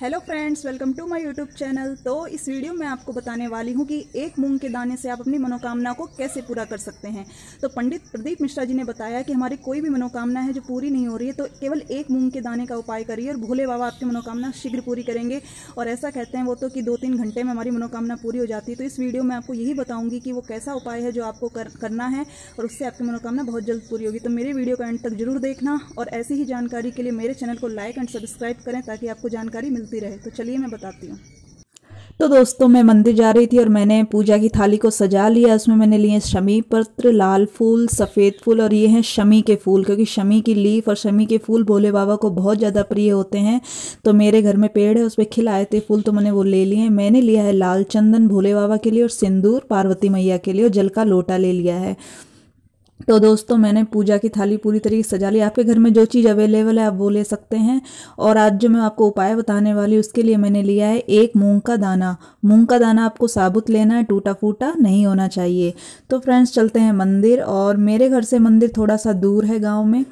hello friends welcome to my YouTube channel तो इस video में आपको बताने वाली हूँ कि एक मूंग के दाने से आप अपनी मनोकामना को कैसे पूरा कर सकते हैं तो पंडित प्रदीप मिश्रा जी ने बताया कि हमारी कोई भी मनोकामना है जो पूरी नहीं हो रही है तो केवल एक मूंग के दाने का उपाय करिए और भोले बाबा आपकी मनोकामना शीघ्र पूरी करेंगे और ऐसा कहते हैं वो तो कि दो तीन घंटे में हमारी मनोकामना पूरी हो जाती है तो इस वीडियो में आपको यही बताऊंगी कि वो कैसा उपाय है जो आपको करना है और उससे आपकी मनोकामना बहुत जल्द पूरी होगी तो मेरे वीडियो का एंड तक जरूर देखना और ऐसी ही जानकारी के लिए मेरे चैनल को लाइक एंड सब्सक्राइब करें ताकि आपको जानकारी मिलती रहे तो चलिए मैं बताती हूँ तो दोस्तों मैं मंदिर जा रही थी और मैंने पूजा की थाली को सजा लिया उसमें मैंने लिए शमी पत्र लाल फूल सफ़ेद फूल और ये हैं शमी के फूल क्योंकि शमी की लीफ और शमी के फूल भोले बाबा को बहुत ज़्यादा प्रिय होते हैं तो मेरे घर में पेड़ है उस पर आए थे फूल तो मैंने वो ले लिए हैं मैंने लिया है लाल चंदन भोले बाबा के लिए और सिंदूर पार्वती मैया के लिए और जल का लोटा ले लिया है तो दोस्तों मैंने पूजा की थाली पूरी तरीके से सजा ली आपके घर में जो चीज़ अवेलेबल है आप वो ले सकते हैं और आज जो मैं आपको उपाय बताने वाली उसके लिए मैंने लिया है एक मूंग का दाना मूंग का दाना आपको साबुत लेना है टूटा फूटा नहीं होना चाहिए तो फ्रेंड्स चलते हैं मंदिर और मेरे घर से मंदिर थोड़ा सा दूर है गाँव में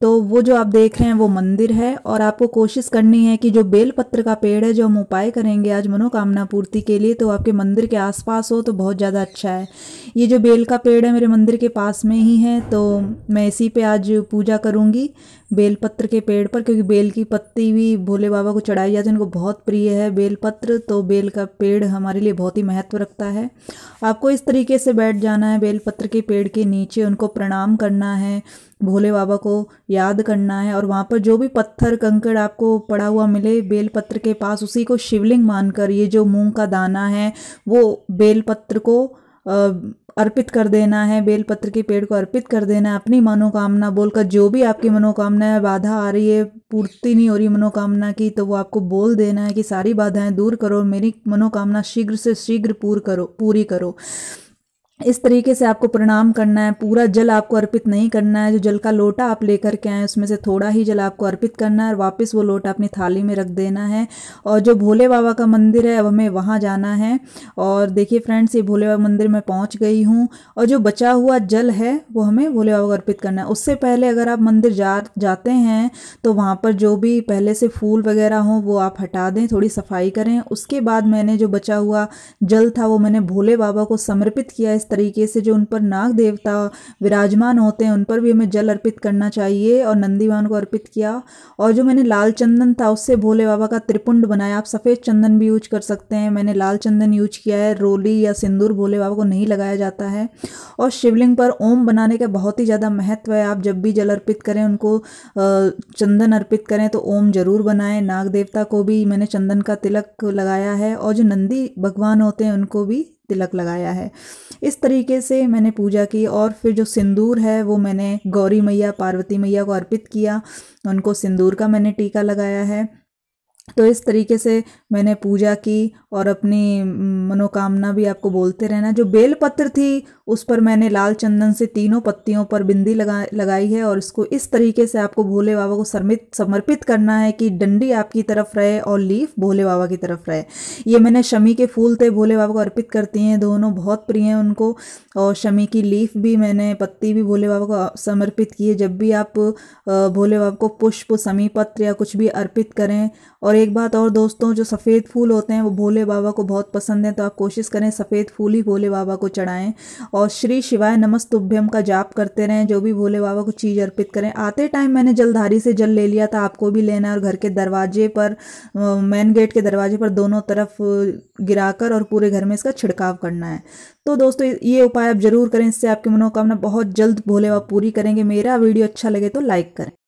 तो वो जो आप देख रहे हैं वो मंदिर है और आपको कोशिश करनी है कि जो बेलपत्र का पेड़ है जो हम उपाय करेंगे आज मनोकामना पूर्ति के लिए तो आपके मंदिर के आसपास हो तो बहुत ज़्यादा अच्छा है ये जो बेल का पेड़ है मेरे मंदिर के पास में ही है तो मैं इसी पे आज पूजा करूँगी बेलपत्र के पेड़ पर क्योंकि बेल की पत्ती भी भोले बाबा को चढ़ाई जाती है उनको बहुत प्रिय है बेलपत्र तो बेल का पेड़ हमारे लिए बहुत ही महत्व रखता है आपको इस तरीके से बैठ जाना है बेलपत्र के पेड़ के नीचे उनको प्रणाम करना है भोले बाबा को याद करना है और वहाँ पर जो भी पत्थर कंकड़ आपको पड़ा हुआ मिले बेलपत्र के पास उसी को शिवलिंग मानकर ये जो मूंग का दाना है वो बेलपत्र को अर्पित कर देना है बेलपत्र के पेड़ को अर्पित कर देना है अपनी मनोकामना बोलकर जो भी आपकी मनोकामना है बाधा आ रही है पूर्ति नहीं हो रही मनोकामना की तो वो आपको बोल देना है कि सारी बाधाएं दूर करो मेरी मनोकामना शीघ्र से शीघ्र पूर करो पूरी करो इस तरीके से आपको प्रणाम करना है पूरा जल आपको अर्पित नहीं करना है जो जल का लोटा आप लेकर के आए उसमें से थोड़ा ही जल आपको अर्पित करना है और वापस वो लोटा अपनी थाली में रख देना है और जो भोले बाबा का मंदिर है अब हमें वहाँ जाना है और देखिए फ्रेंड्स ये भोले बाबा मंदिर में पहुँच गई हूँ और जो बचा हुआ जल है वो हमें भोले बाबा को अर्पित करना है उससे पहले अगर आप मंदिर जा जाते हैं तो वहाँ पर जो भी पहले से फूल वगैरह हों वो आप हटा दें थोड़ी सफाई करें उसके बाद मैंने जो बचा हुआ जल था वो मैंने भोले बाबा को समर्पित किया इस तरीके से जो उन पर नाग देवता विराजमान होते हैं उन पर भी हमें जल अर्पित करना चाहिए और नंदीवान को अर्पित किया और जो मैंने लाल चंदन था उससे भोले बाबा का त्रिपुंड बनाया आप सफ़ेद चंदन भी यूज कर सकते हैं मैंने लाल चंदन यूज किया है रोली या सिंदूर भोले बाबा को नहीं लगाया जाता है और शिवलिंग पर ओम बनाने का बहुत ही ज़्यादा महत्व है आप जब भी जल अर्पित करें उनको चंदन अर्पित करें तो ओम जरूर बनाएं नाग देवता को भी मैंने चंदन का तिलक लगाया है और जो नंदी भगवान होते हैं उनको भी तिलक लगाया है इस तरीके से मैंने पूजा की और फिर जो सिंदूर है वो मैंने गौरी मैया पार्वती मैया को अर्पित किया उनको सिंदूर का मैंने टीका लगाया है तो इस तरीके से मैंने पूजा की और अपनी मनोकामना भी आपको बोलते रहना जो बेलपत्र थी उस पर मैंने लाल चंदन से तीनों पत्तियों पर बिंदी लगा लगाई है और इसको इस तरीके से आपको भोले बाबा को समर्पित समर्पित करना है कि डंडी आपकी तरफ रहे और लीफ भोले बाबा की तरफ रहे ये मैंने शमी के फूल थे भोले बाबा को अर्पित करती हैं दोनों बहुत प्रिय हैं उनको और शमी की लीफ भी मैंने पत्ती भी भोले बाबा को समर्पित की है जब भी आप भोले बाबा को पुष्प समी पत्र या कुछ भी अर्पित करें और एक बात और दोस्तों जो सफ़ेद फूल होते हैं वो भोले बाबा को बहुत पसंद है तो आप कोशिश करें सफ़ेद फूल ही भोले बाबा को चढ़ाएं और श्री शिवाय नमस्तुभ्यम का जाप करते रहें जो भी भोले बाबा को चीज़ अर्पित करें आते टाइम मैंने जलधारी से जल ले लिया था आपको भी लेना और घर के दरवाजे पर मेन गेट के दरवाजे पर दोनों तरफ गिराकर और पूरे घर में इसका छिड़काव करना है तो दोस्तों ये उपाय आप ज़रूर करें इससे आपकी मनोकामना बहुत जल्द भोले बाबा पूरी करेंगे मेरा वीडियो अच्छा लगे तो लाइक करें